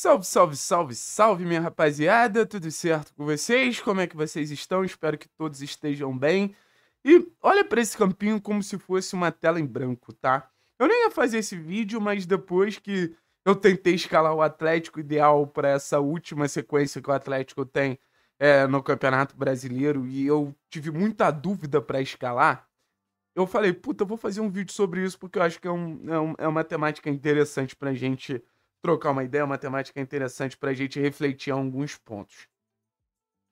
Salve, salve, salve, salve, minha rapaziada, tudo certo com vocês? Como é que vocês estão? Espero que todos estejam bem. E olha para esse campinho como se fosse uma tela em branco, tá? Eu nem ia fazer esse vídeo, mas depois que eu tentei escalar o Atlético ideal para essa última sequência que o Atlético tem é, no Campeonato Brasileiro e eu tive muita dúvida para escalar, eu falei, puta, eu vou fazer um vídeo sobre isso porque eu acho que é, um, é, um, é uma temática interessante pra gente trocar uma ideia, matemática interessante para a gente refletir alguns pontos.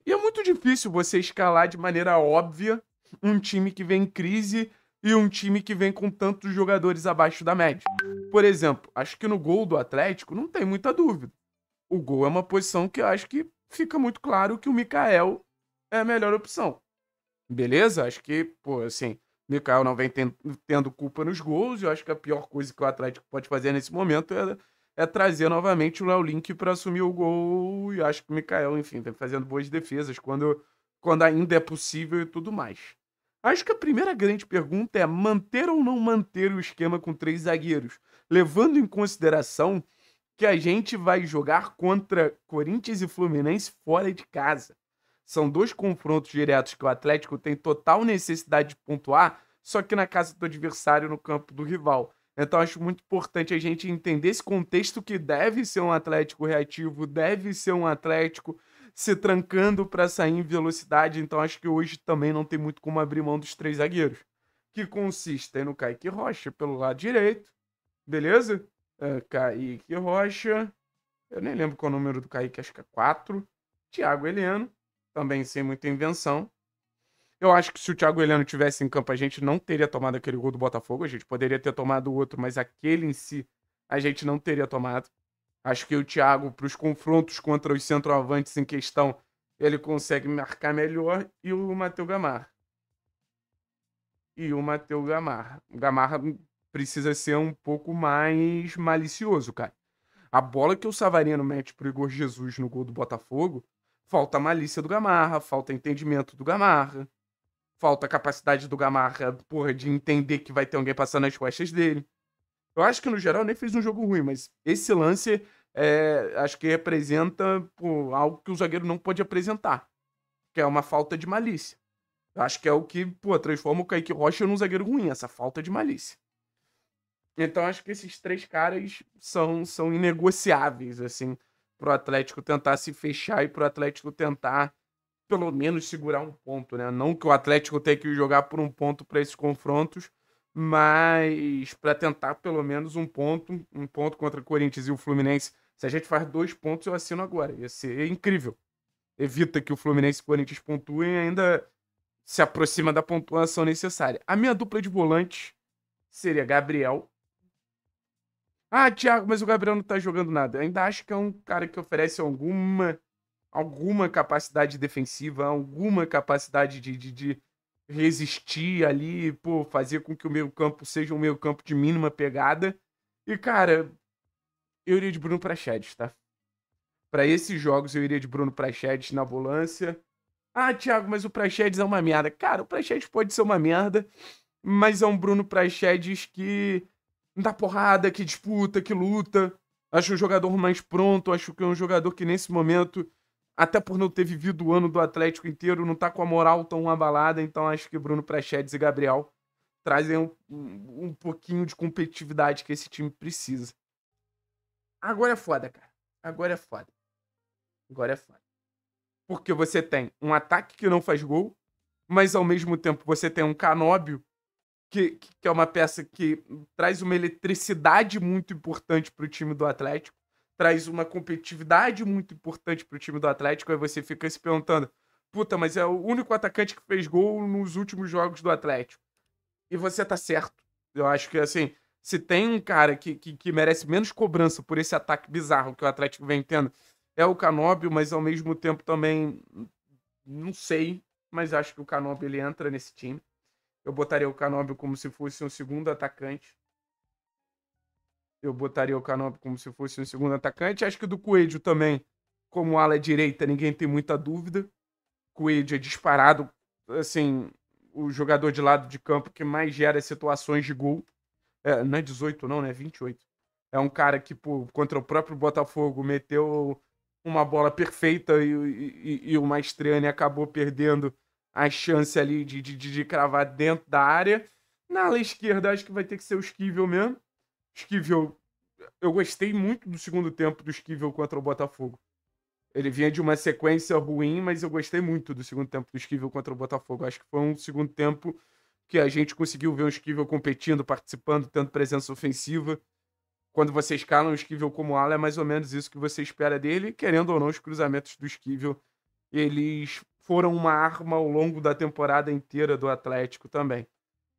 E é muito difícil você escalar de maneira óbvia um time que vem em crise e um time que vem com tantos jogadores abaixo da média. Por exemplo, acho que no gol do Atlético não tem muita dúvida. O gol é uma posição que eu acho que fica muito claro que o Mikael é a melhor opção. Beleza? Acho que, pô, assim, o Mikael não vem tendo, tendo culpa nos gols. Eu acho que a pior coisa que o Atlético pode fazer nesse momento é é trazer novamente o Léo Link para assumir o gol e acho que o Mikael, enfim, tá fazendo boas defesas quando, quando ainda é possível e tudo mais. Acho que a primeira grande pergunta é manter ou não manter o esquema com três zagueiros, levando em consideração que a gente vai jogar contra Corinthians e Fluminense fora de casa. São dois confrontos diretos que o Atlético tem total necessidade de pontuar, só que na casa do adversário, no campo do rival. Então acho muito importante a gente entender esse contexto que deve ser um Atlético reativo, deve ser um Atlético se trancando para sair em velocidade. Então acho que hoje também não tem muito como abrir mão dos três zagueiros, que consistem no Kaique Rocha pelo lado direito, beleza? Uh, Kaique Rocha, eu nem lembro qual é o número do Kaique, acho que é 4. Thiago Heleno, também sem muita invenção. Eu acho que se o Thiago Heleno tivesse em campo, a gente não teria tomado aquele gol do Botafogo. A gente poderia ter tomado outro, mas aquele em si a gente não teria tomado. Acho que o Thiago, para os confrontos contra os centroavantes em questão, ele consegue marcar melhor. E o Matheus Gamarra. E o Matheus Gamarra. O Gamarra precisa ser um pouco mais malicioso, cara. A bola que o Savarino mete pro Igor Jesus no gol do Botafogo, falta malícia do Gamarra, falta entendimento do Gamarra. Falta a capacidade do Gamarra, porra, de entender que vai ter alguém passando nas costas dele. Eu acho que, no geral, nem fez um jogo ruim, mas esse lance é, acho que representa pô, algo que o zagueiro não pode apresentar, que é uma falta de malícia. Eu acho que é o que pô, transforma o Kaique Rocha num zagueiro ruim, essa falta de malícia. Então acho que esses três caras são, são inegociáveis, assim, pro Atlético tentar se fechar e pro Atlético tentar pelo menos segurar um ponto, né? Não que o Atlético tenha que jogar por um ponto para esses confrontos, mas para tentar pelo menos um ponto, um ponto contra o Corinthians e o Fluminense. Se a gente faz dois pontos, eu assino agora. Ia ser incrível. Evita que o Fluminense e o Corinthians pontuem e ainda se aproxima da pontuação necessária. A minha dupla de volantes seria Gabriel. Ah, Thiago, mas o Gabriel não tá jogando nada. Eu ainda acho que é um cara que oferece alguma alguma capacidade defensiva, alguma capacidade de, de, de resistir ali, pô, fazer com que o meio campo seja um meio campo de mínima pegada. E, cara, eu iria de Bruno Prachedes, tá? Para esses jogos, eu iria de Bruno Prachedes na volância. Ah, Thiago, mas o Prachedes é uma merda. Cara, o Prachedes pode ser uma merda, mas é um Bruno Prachedes que dá porrada, que disputa, que luta. Acho um jogador mais pronto, acho que é um jogador que nesse momento até por não ter vivido o ano do Atlético inteiro, não tá com a moral tão abalada, então acho que Bruno Prachedes e Gabriel trazem um, um, um pouquinho de competitividade que esse time precisa. Agora é foda, cara. Agora é foda. Agora é foda. Porque você tem um ataque que não faz gol, mas ao mesmo tempo você tem um Canóbio, que, que é uma peça que traz uma eletricidade muito importante para o time do Atlético traz uma competitividade muito importante para o time do Atlético, aí você fica se perguntando, puta, mas é o único atacante que fez gol nos últimos jogos do Atlético. E você tá certo. Eu acho que, assim, se tem um cara que, que, que merece menos cobrança por esse ataque bizarro que o Atlético vem tendo, é o Canóbio, mas ao mesmo tempo também não sei, mas acho que o Canóbio ele entra nesse time. Eu botaria o Canóbio como se fosse um segundo atacante eu botaria o Canopy como se fosse um segundo atacante. Acho que do Coelho também, como ala direita, ninguém tem muita dúvida. Coelho é disparado, assim, o jogador de lado de campo que mais gera situações de gol. É, não é 18 não, né? 28. É um cara que, pô, contra o próprio Botafogo, meteu uma bola perfeita e, e, e o Maestriani né? acabou perdendo a chance ali de, de, de cravar dentro da área. Na ala esquerda, acho que vai ter que ser o Esquivel mesmo. Esquivel. Eu gostei muito do segundo tempo do Esquivel contra o Botafogo. Ele vinha de uma sequência ruim, mas eu gostei muito do segundo tempo do Esquivel contra o Botafogo. Acho que foi um segundo tempo que a gente conseguiu ver o Esquivel competindo, participando, tendo presença ofensiva. Quando você escala um Esquivel como ala, é mais ou menos isso que você espera dele. Querendo ou não, os cruzamentos do Esquivel, eles foram uma arma ao longo da temporada inteira do Atlético também.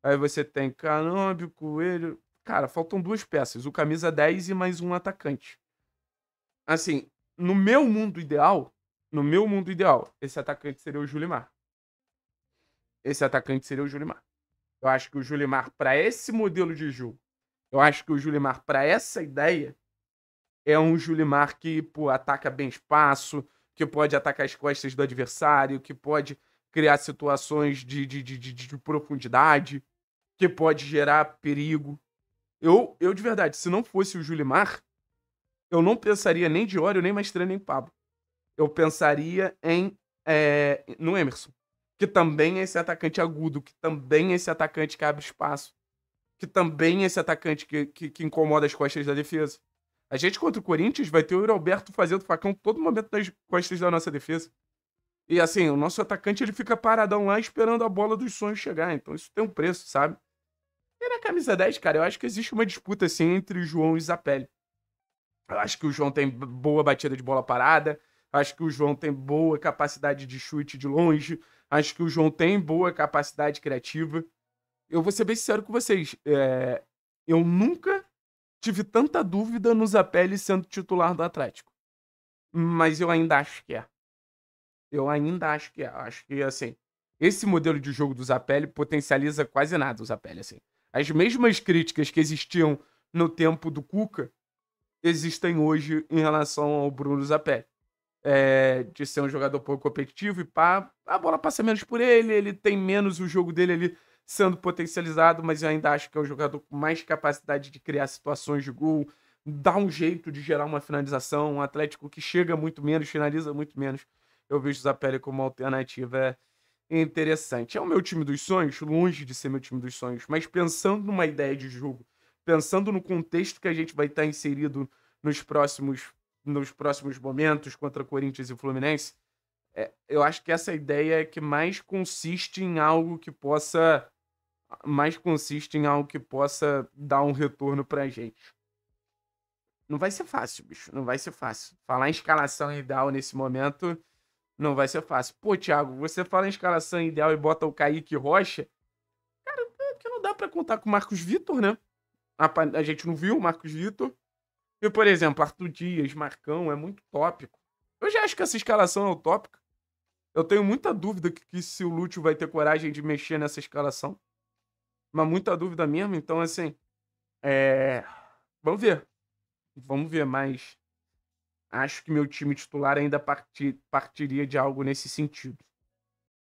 Aí você tem Canôbio, Coelho, cara, faltam duas peças, o camisa 10 e mais um atacante. Assim, no meu mundo ideal, no meu mundo ideal, esse atacante seria o Julimar. Esse atacante seria o Julimar. Eu acho que o Julimar, para esse modelo de jogo, eu acho que o Julimar, para essa ideia, é um Julimar que pô, ataca bem espaço, que pode atacar as costas do adversário, que pode criar situações de, de, de, de, de profundidade, que pode gerar perigo. Eu, eu de verdade, se não fosse o Julimar, eu não pensaria nem de Óleo, nem Maestria, nem Pablo. Eu pensaria em é, no Emerson, que também é esse atacante agudo, que também é esse atacante que abre espaço, que também é esse atacante que, que, que incomoda as costas da defesa. A gente contra o Corinthians vai ter o Alberto fazendo facão todo momento nas costas da nossa defesa. E assim, o nosso atacante ele fica paradão lá esperando a bola dos sonhos chegar. Então isso tem um preço, sabe? E na camisa 10, cara, eu acho que existe uma disputa assim entre o João e o Zapelli. Eu acho que o João tem boa batida de bola parada, acho que o João tem boa capacidade de chute de longe, acho que o João tem boa capacidade criativa. Eu vou ser bem sincero com vocês, é... eu nunca tive tanta dúvida no Zapelli sendo titular do Atlético. Mas eu ainda acho que é. Eu ainda acho que é. Acho que, assim, esse modelo de jogo do Zapelli potencializa quase nada o Zapelli, assim. As mesmas críticas que existiam no tempo do Cuca existem hoje em relação ao Bruno Zapé É, de ser um jogador pouco competitivo e pá, a bola passa menos por ele, ele tem menos o jogo dele ali sendo potencializado, mas eu ainda acho que é um jogador com mais capacidade de criar situações de gol, dá um jeito de gerar uma finalização, um Atlético que chega muito menos, finaliza muito menos. Eu vejo o Zapelli como uma alternativa é interessante. É o meu time dos sonhos? Longe de ser meu time dos sonhos, mas pensando numa ideia de jogo, pensando no contexto que a gente vai estar inserido nos próximos, nos próximos momentos contra Corinthians e Fluminense, é, eu acho que essa ideia é que mais consiste em algo que possa mais consiste em algo que possa dar um retorno pra gente. Não vai ser fácil, bicho. Não vai ser fácil. Falar em escalação ideal nesse momento não vai ser fácil. Pô, Thiago, você fala em escalação ideal e bota o Kaique Rocha. Cara, é porque não dá para contar com o Marcos Vitor, né? A, a, gente não viu o Marcos Vitor. E, por exemplo, Arthur Dias, Marcão, é muito tópico. Eu já acho que essa escalação é utópica. Eu tenho muita dúvida que, que se o Lúcio vai ter coragem de mexer nessa escalação. Mas muita dúvida mesmo, então assim. É. Vamos ver. Vamos ver, mais acho que meu time titular ainda partir, partiria de algo nesse sentido.